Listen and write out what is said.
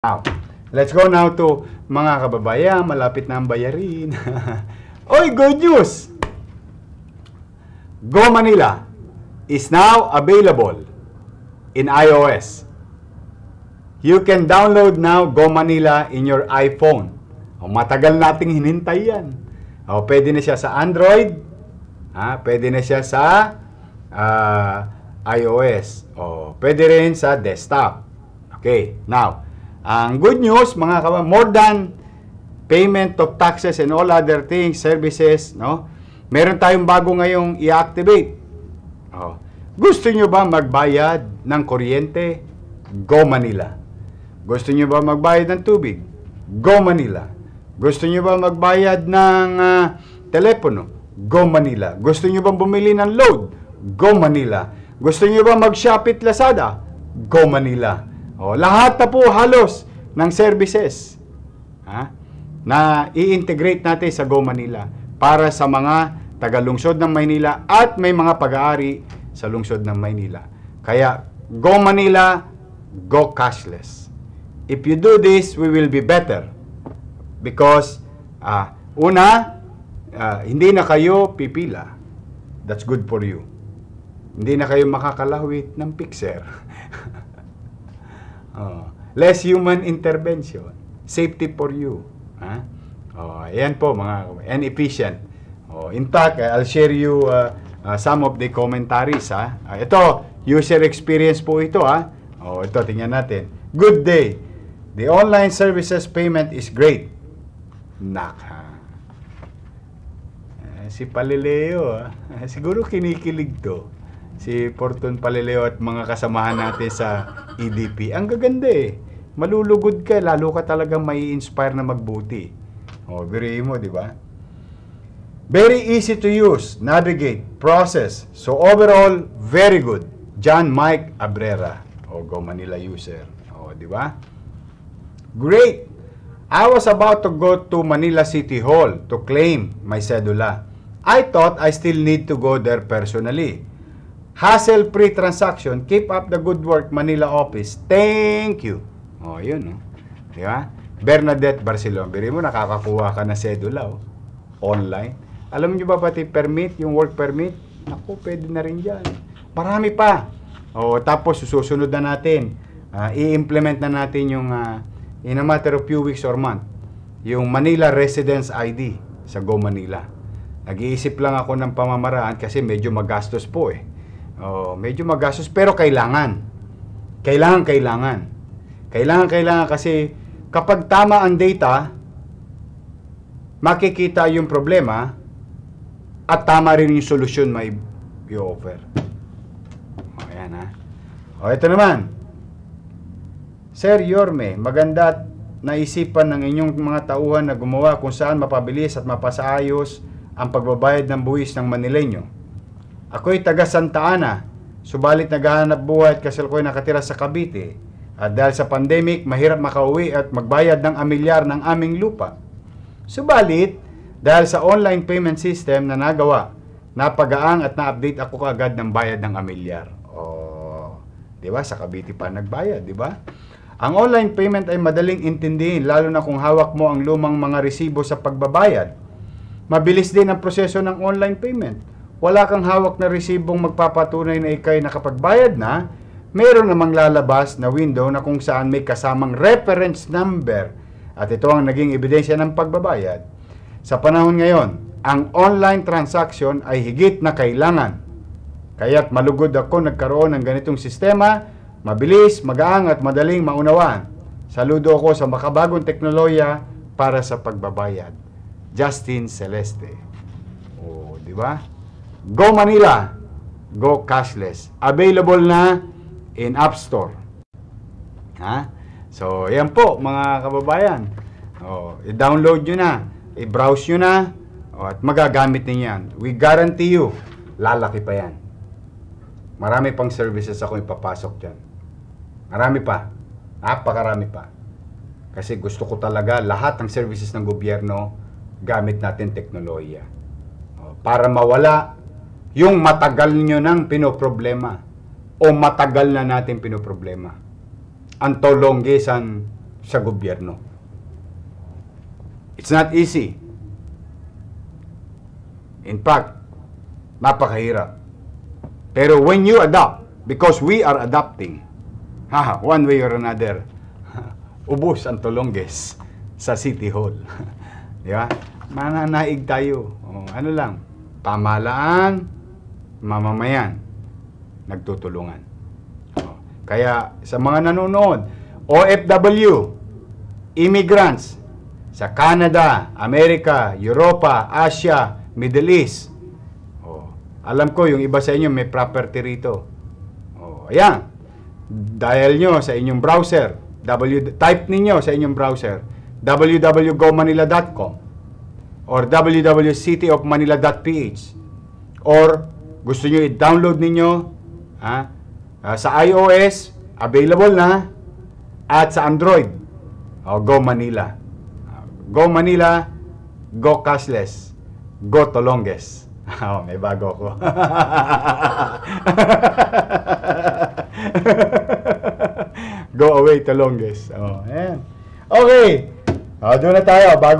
Now, let's go now to mga kababayan, malapit na ang bayarin. Oy, good news! Go Manila is now available in iOS. You can download now Go Manila in your iPhone. O, matagal nating hinintay yan. O, pwede na siya sa Android. Ha? Pwede na siya sa uh, iOS. O, pwede rin sa desktop. Okay, now, ang good news, mga kababayan, more than payment of taxes and all other things, services, no? Meron tayong bago ngayong i-activate. Oh. Gusto nyo ba magbayad ng kuryente? Go Manila. Gusto nyo ba magbayad ng tubig? Go Manila. Gusto nyo ba magbayad ng uh, telepono? Go Manila. Gusto nyo bang bumili ng load? Go Manila. Gusto nyo ba mag shopit Lazada? Go Manila. Oh, lahat na po halos ng services ha, na i-integrate natin sa Go Manila para sa mga taga-lungsod ng Maynila at may mga pag-aari sa lungsod ng Maynila. Kaya, Go Manila, go cashless. If you do this, we will be better. Because, uh, una, uh, hindi na kayo pipila. That's good for you. Hindi na kayo makakalawit ng pixer. Oh. Less human intervention. Safety for you. Ha? Oh, ayan po mga and efficient. Oh, in fact, I'll share you uh, uh, some of the commentaries ha. Uh, ito, user experience po ito ha. Oh, ito tingnan natin. Good day. The online services payment is great. Naka. Uh, eh, si Palileo, uh, siguro kinikilig to. Si Fortune Palileo at mga kasamahan natin sa EDP, ang gaganda eh. Malulugod ka, lalo ka talagang may inspire na magbuti. O, oh, biriin mo, di ba? Very easy to use, navigate, process. So overall, very good. John Mike Abrera. O, oh, Go Manila user. O, oh, di ba? Great! I was about to go to Manila City Hall to claim my cedula. I thought I still need to go there personally. Hassle-free transaction. Keep up the good work, Manila office. Thank you. oh, yun. Oh. Di ba? Bernadette Barcelona. Biri mo, nakakakuha ka na sedula oh. online. Alam niyo ba pati permit, yung work permit? Naku, pwede na rin dyan. Marami pa. oh tapos susunod na natin. Uh, i-implement na natin yung uh, in a matter of few weeks or month yung Manila Residence ID sa Go Manila. Nag-iisip lang ako ng pamamaraan kasi medyo magastos po eh. Oh, medyo magastos pero kailangan. Kailangan, kailangan. Kailangan, kailangan kasi kapag tama ang data, makikita yung problema at tama rin yung solusyon may i-offer. Oh, ayan ha. O, ito naman. Sir Yorme, maganda at naisipan ng inyong mga tauhan na gumawa kung saan mapabilis at mapasaayos ang pagbabayad ng buwis ng Manileño Ako'y taga Santa Ana, subalit naghahanap buhay at kasal ko'y nakatira sa Cavite. At dahil sa pandemic, mahirap makauwi at magbayad ng amilyar ng aming lupa. Subalit, dahil sa online payment system na nagawa, napagaang at na-update ako kaagad ng bayad ng amilyar. Oh, 'di ba? Sa Cavite pa nagbayad, 'di ba? Ang online payment ay madaling intindihin lalo na kung hawak mo ang lumang mga resibo sa pagbabayad. Mabilis din ang proseso ng online payment wala kang hawak na resibong magpapatunay na ikay nakapagbayad na, meron namang lalabas na window na kung saan may kasamang reference number at ito ang naging ebidensya ng pagbabayad. Sa panahon ngayon, ang online transaction ay higit na kailangan. Kaya't malugod ako nagkaroon ng ganitong sistema, mabilis, magaang at madaling maunawaan. Saludo ako sa makabagong teknolohiya para sa pagbabayad. Justin Celeste. O, oh, di ba? Go Manila, Go Cashless. Available na in App Store. Ha? So, yan po mga kababayan. O, oh, i-download nyo na, i-browse nyo na, o, oh, at magagamit ninyo yan. We guarantee you, lalaki pa yan. Marami pang services ako ipapasok diyan. Marami pa. Napakarami pa. Kasi gusto ko talaga lahat ng services ng gobyerno gamit natin teknolohiya. O, oh, para mawala yung matagal nyo nang pinoproblema o matagal na natin pinoproblema ang tolonggesan sa gobyerno. It's not easy. In fact, napakahirap. Pero when you adapt, because we are adapting, ha, one way or another, ubos ang tolongges sa City Hall. Di ba? Mananaig tayo. O, ano lang, pamalaan, mamamayan nagtutulungan. Kaya sa mga nanonood, OFW, immigrants sa Canada, Amerika, Europa, Asia, Middle East. Oh. Alam ko yung iba sa inyo may property rito. Oh, ayan. Dial nyo sa inyong browser. W, type niyo sa inyong browser www.gomanila.com or www.cityofmanila.ph or gusto nyo i-download ninyo ha? Uh, sa iOS, available na at sa Android, oh, Go Manila. Uh, go Manila, Go Cashless, Go Tolonges. Oh, may bago ko. go away Tolonges. Oh, ayan. Okay. Oh, doon na tayo. Bago